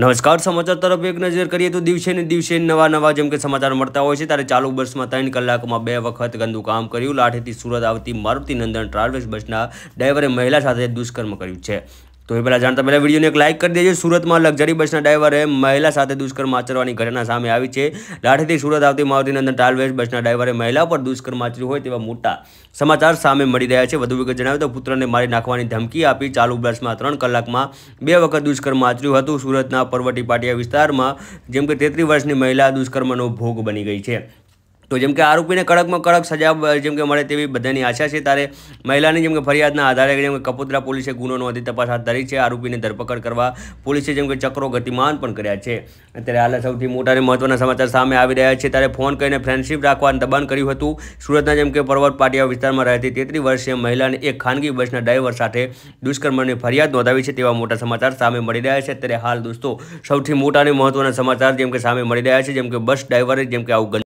નમસ્કાર સમાચાર તરફ એક નજર કરીએ તો દિવસે ને દિવસે નવા નવા જેમ કે સમાચાર મળતા હોય છે ત્યારે ચાલુ બસમાં ત્રણ કલાકમાં બે વખત ગંદુ કામ કર્યું લાઠીથી સુરત આવતી મારુતિ નંદન ટ્રાવેલ્સ બસના ડ્રાઈવરે મહિલા સાથે દુષ્કર્મ કર્યું છે તો એ પહેલાં જાણતા પહેલાં વિડીયોને એક લાઇક કરી દેજો સુરતમાં લક્ઝરી બસના ડ્રાઈવરે મહિલા સાથે દુષ્કર્મ આચરવાની ઘટના સામે આવી છે લાઠીથી સુરત આવતી મારુતિનંદન ટાલવેઝ બસના ડ્રાઈવરે મહિલા પર દુષ્કર્મ આચર્યું હોય તેવા મોટા સમાચાર સામે મળી રહ્યા છે વધુ વિગત જણાવ્યું તો પુત્રને મારી નાખવાની ધમકી આપી ચાલુ બસમાં ત્રણ કલાકમાં બે વખત દુષ્કર્મ આચર્યું હતું સુરતના પરવટી પાટિયા વિસ્તારમાં જેમ કે તેત્રીસ વર્ષની મહિલા દુષ્કર્મનો ભોગ બની ગઈ છે તો જેમ કે આરોપીને કડકમાં કડક સજા જેમ કે મળે તેવી બધાની આશા છે ત્યારે મહિલાની જેમ કે ફરિયાદના આધારે જેમ કે કપોદરા પોલીસે ગુનો નોંધી તપાસ હાથ ધરી છે આરોપીને ધરપકડ કરવા પોલીસે જેમ કે ચક્રો ગતિમાન પણ કર્યા છે અત્યારે હાલ સૌથી મોટા અને મહત્વના સમાચાર સામે આવી રહ્યા છે ત્યારે ફોન કરીને ફ્રેન્ડશીપ રાખવાનું દબાણ કર્યું હતું સુરતના જેમ કે પર્વત પાટિયા વિસ્તારમાં રહેતી તેત્રી વર્ષીય મહિલાને એક ખાનગી બસના ડ્રાઈવર સાથે દુષ્કર્મની ફરિયાદ નોંધાવી છે તેવા મોટા સમાચાર સામે મળી રહ્યા છે અત્યારે હાલ દોસ્તો સૌથી મોટા અને મહત્વના સમાચાર જેમ કે સામે મળી રહ્યા છે જેમ કે બસ ડ્રાઈવરે જેમ કે આવું